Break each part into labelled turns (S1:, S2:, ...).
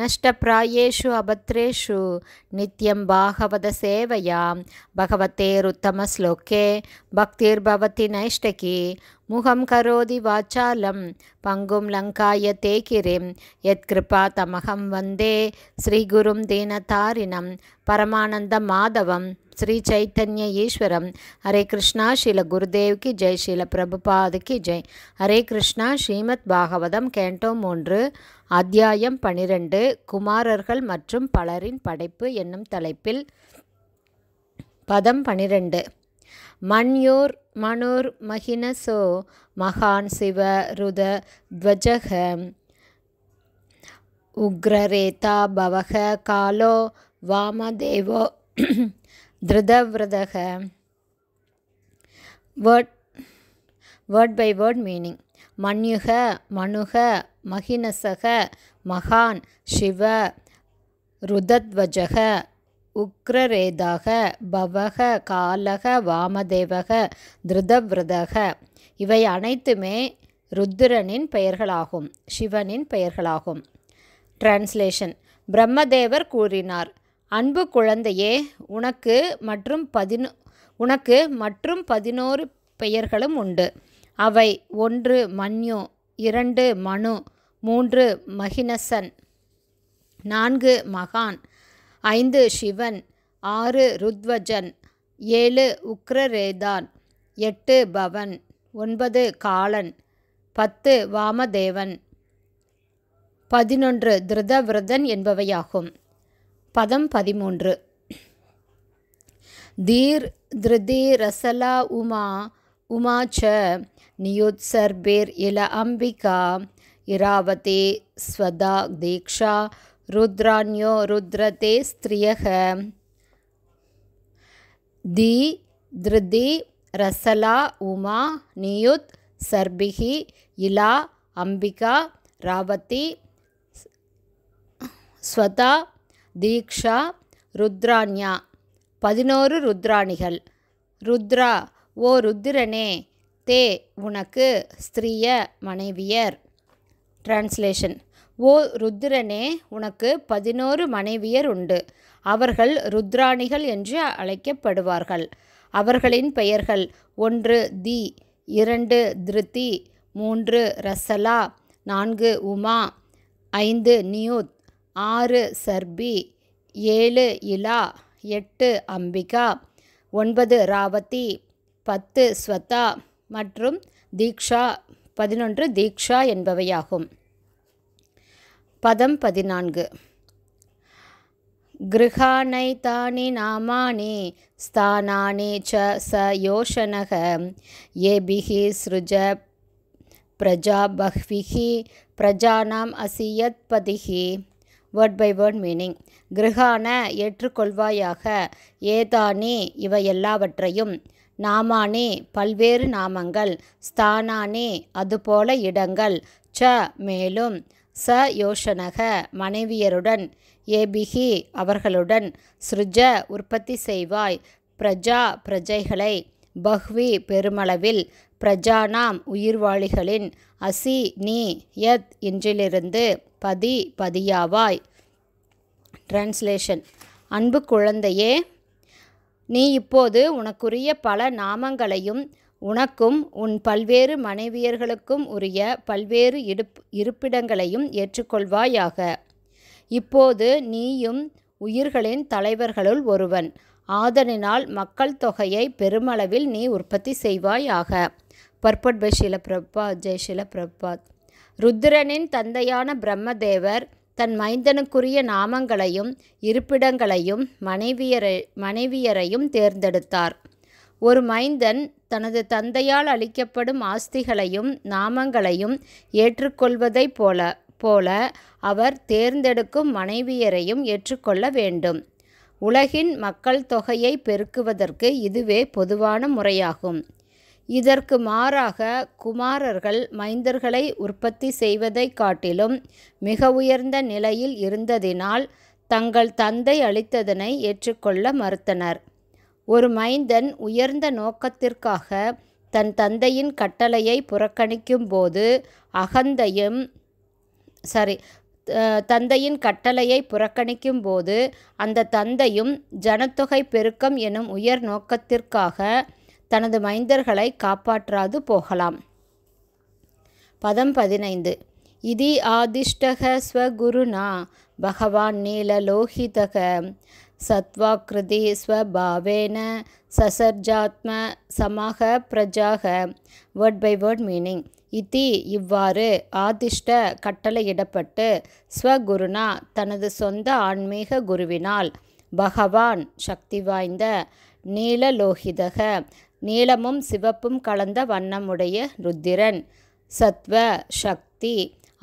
S1: नष्टप्रायेषु अभद्रेषु नित्यं भागवतसेवया भगवतेरुत्तमश्लोके भक्तिर्भवति नैष्टकी मुहं करोति वाचालं पङ्गुं लङ्काय ते यत्कृपातमहं वन्दे श्रीगुरुं दीनतारिणं परमानन्दमाधवं ஸ்ரீ சைத்தன்ய ஈஸ்வரம் ஹரே கிருஷ்ணா ஸ்ரீல குருதேவ்கி ஜெய் ஷீல ప్రభుపాదుకి ஜெய் ஹரே கிருஷ்ணா ஸ்ரீமத் பாகவதம் கேண்டோ மூன்று அத்தியாயம் பனிரெண்டு குமாரர்கள் மற்றும் பலரின் படைப்பு என்னும் தலைப்பில் பதம் பனிரெண்டு மண்யோர் மனோர் மகினசோ மகான் சிவ ருத துவஜக உக்ரரேதா பவக காலோ வாமதேவோ திருதவிரதக word word by word meaning மன்யுக மனுக மகினசக மகான் சிவ ருதத்வஜக உக்ரரேதாக பவக காலக வாமதேவக திருதவிரதக இவை அனைத்துமே ருத்ரனின் பெயர்களாகும் சிவனின் பெயர்களாகும் டிரான்ஸ்லேஷன் பிரம்மதேவர் கூறினார் அன்பு குழந்தையே உனக்கு மற்றும் பதினோ உனக்கு மற்றும் பதினோரு பெயர்களும் உண்டு அவை ஒன்று மன்யு இரண்டு மனு மூன்று மகினசன் நான்கு மகான் ஐந்து சிவன் ஆறு ருத்வஜன் ஏழு உக்ரரேதான் எட்டு பவன் ஒன்பது காலன் பத்து வாமதேவன் பதினொன்று திருதவிரதன் என்பவையாகும் பதம் பதிமூன்று தீர் திருதி ரசலா உமா உமாச்ச நியுத்சர்பேர் இல அம்பிகா இராவதே ஸ்வதா தீக்ஷா ருத்ராண்யோ ருத்ரதே ஸ்திரியக தி திருதி ரசலா உமா நியுத் சர்பிகி இலா அம்பிகா ராவதி ஸ்வதா தீக்ஷா ருத்ராண்யா பதினோரு ருத்ராணிகள் ருத்ரா ஓ ருத்ரனே தே உனக்கு ஸ்திரீய மனைவியர் டிரான்ஸ்லேஷன் ஓ ருத்ரனே உனக்கு பதினோரு மனைவியர் உண்டு அவர்கள் ருத்ராணிகள் என்று அழைக்கப்படுவார்கள் அவர்களின் பெயர்கள் ஒன்று தி இரண்டு திருத்தி மூன்று ரசலா நான்கு உமா ஐந்து நியூத் ஆறு சர்பி ஏழு இலா எட்டு அம்பிகா ஒன்பது ராவதி பத்து ஸ்வதா மற்றும் தீக்ஷா பதினொன்று தீக்ஷா என்பவையாகும் பதம் பதினான்கு தானி நாமானி ஸ்தானானி ச ச யோஷனக ஏபிஹி सृज பிரஜா பஹ்விஹி பிரஜானாம் असि यत्पतिः வேர்ட் பை வேர்ட் மீனிங் கிரகான ஏற்றுக்கொள்வாயாக ஏதானி இவை எல்லாவற்றையும் நாமானி பல்வேறு நாமங்கள் ஸ்தானானி அதுபோல இடங்கள் ச மேலும் ச யோஷனக மனைவியருடன் ஏபிகி அவர்களுடன் ஸ்ருஜ உற்பத்தி செய்வாய் பிரஜா பிரஜைகளை பஹ்வி பெருமளவில் பிரஜானாம் உயிர்வாளிகளின் அசி நீ யத் இன்றிலிருந்து பதி பதியாவாய் டிரான்ஸ்லேஷன் அன்பு குழந்தையே நீ இப்போது உனக்குரிய பல நாமங்களையும் உனக்கும் உன் பல்வேறு மனைவியர்களுக்கும் உரிய பல்வேறு இருப்பிடங்களையும் ஏற்றுக்கொள்வாயாக இப்போது நீயும் உயிர்களின் தலைவர்களுள் ஒருவன் ஆதனினால் மக்கள் தொகையை பெருமளவில் நீ உற்பத்தி செய்வாயாக பர்பட் பை ஷீல பிரபாத் ஜெய் பிரபாத் ருத்ரனின் தந்தையான பிரம்மதேவர் தன் மைந்தனுக்குரிய நாமங்களையும் இருப்பிடங்களையும் மனைவியரை மனைவியரையும் தேர்ந்தெடுத்தார் ஒரு மைந்தன் தனது தந்தையால் அளிக்கப்படும் ஆஸ்திகளையும் நாமங்களையும் ஏற்றுக்கொள்வதைப் போல போல அவர் தேர்ந்தெடுக்கும் மனைவியரையும் ஏற்றுக்கொள்ள வேண்டும் உலகின் மக்கள் தொகையை பெருக்குவதற்கு இதுவே பொதுவான முறையாகும் இதற்கு மாறாக குமாரர்கள் மைந்தர்களை உற்பத்தி செய்வதைக் காட்டிலும் மிக உயர்ந்த நிலையில் இருந்ததினால் தங்கள் தந்தை அளித்ததனை ஏற்றுக்கொள்ள மறுத்தனர் ஒரு மைந்தன் உயர்ந்த நோக்கத்திற்காக தன் தந்தையின் கட்டளையை புறக்கணிக்கும் போது அகந்தையும் சாரி தந்தையின் கட்டளையை புறக்கணிக்கும் போது அந்த தந்தையும் ஜனத்தொகை பெருக்கம் எனும் உயர் நோக்கத்திற்காக தனது மைந்தர்களை காப்பாற்றாது போகலாம் பதம் பதினைந்து இதி ஆதிஷ்டக ஸ்வகுருனா பகவான் நீலலோகிதக சத்வாக்கிருதி ஸ்வபாவேன சசர்ஜாத்ம சமாக பிரஜாக வேர்ட் பை வேர்ட் மீனிங் இத்தி இவ்வாறு ஆதிஷ்ட கட்டளையிடப்பட்டு ஸ்வகுருனா தனது சொந்த ஆன்மீக குருவினால் பகவான் சக்தி வாய்ந்த லோகிதக நீளமும் சிவப்பும் கலந்த வண்ணமுடைய ருத்திரன் சத்வ சக்தி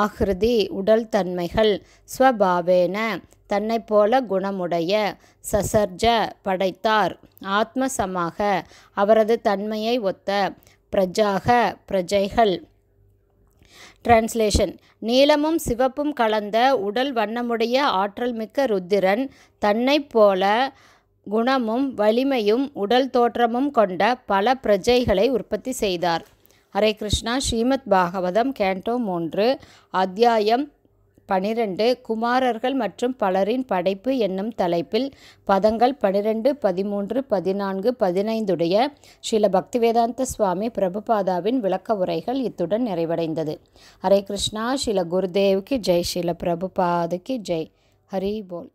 S1: ஆகிருதி உடல் தன்மைகள் ஸ்வபாவேன தன்னை போல குணமுடைய சசர்ஜ படைத்தார் ஆத்மசமாக அவரது தன்மையை ஒத்த பிரஜாக பிரஜைகள் டிரான்ஸ்லேஷன் நீளமும் சிவப்பும் கலந்த உடல் வண்ணமுடைய ஆற்றல் மிக்க ருத்திரன் தன்னை போல குணமும் வலிமையும் உடல் தோற்றமும் கொண்ட பல பிரஜைகளை உற்பத்தி செய்தார் ஹரே கிருஷ்ணா ஸ்ரீமத் பாகவதம் கேண்டோ மூன்று அத்தியாயம் பனிரெண்டு குமாரர்கள் மற்றும் பலரின் படைப்பு என்னும் தலைப்பில் பதங்கள் பனிரெண்டு பதிமூன்று பதினான்கு பதினைந்துடைய ஸ்ரீல பக்திவேதாந்த சுவாமி பிரபுபாதாவின் விளக்க உரைகள் இத்துடன் நிறைவடைந்தது ஹரே கிருஷ்ணா ஸ்ரீல குருதேவுக்கு ஜெய் ஸ்ரீல பிரபுபாதுக்கு ஜெய் ஹரி போல்